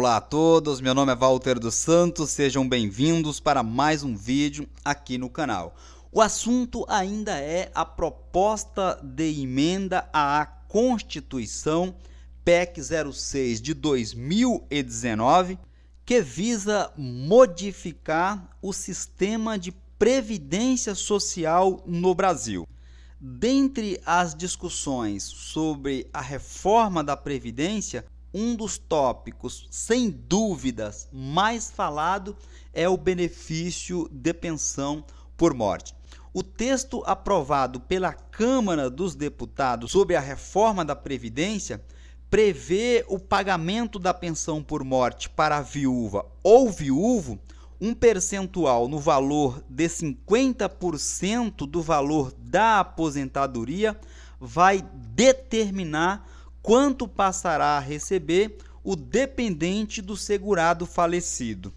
Olá a todos, meu nome é Walter dos Santos, sejam bem-vindos para mais um vídeo aqui no canal. O assunto ainda é a proposta de emenda à Constituição PEC 06 de 2019, que visa modificar o sistema de previdência social no Brasil. Dentre as discussões sobre a reforma da Previdência, um dos tópicos, sem dúvidas, mais falado é o benefício de pensão por morte. O texto aprovado pela Câmara dos Deputados sobre a reforma da Previdência prevê o pagamento da pensão por morte para viúva ou viúvo um percentual no valor de 50% do valor da aposentadoria vai determinar quanto passará a receber o dependente do segurado falecido.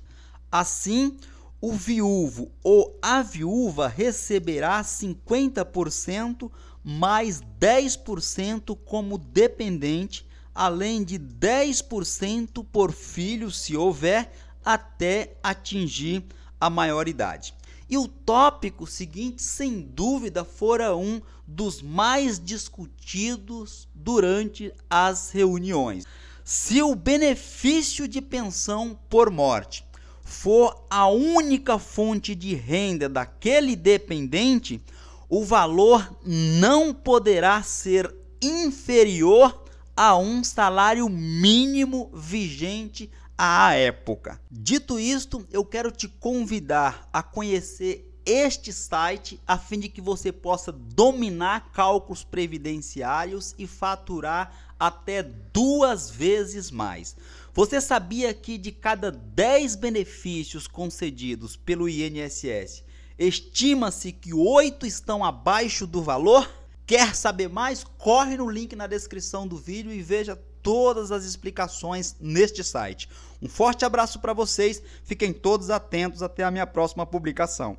Assim, o viúvo ou a viúva receberá 50% mais 10% como dependente, além de 10% por filho, se houver, até atingir a maioridade. E o tópico seguinte, sem dúvida, fora um dos mais discutidos durante as reuniões. Se o benefício de pensão por morte for a única fonte de renda daquele dependente, o valor não poderá ser inferior a um salário mínimo vigente à época. Dito isto, eu quero te convidar a conhecer este site a fim de que você possa dominar cálculos previdenciários e faturar até duas vezes mais. Você sabia que de cada 10 benefícios concedidos pelo INSS, estima-se que 8 estão abaixo do valor? Quer saber mais? Corre no link na descrição do vídeo e veja todas as explicações neste site. Um forte abraço para vocês, fiquem todos atentos até a minha próxima publicação.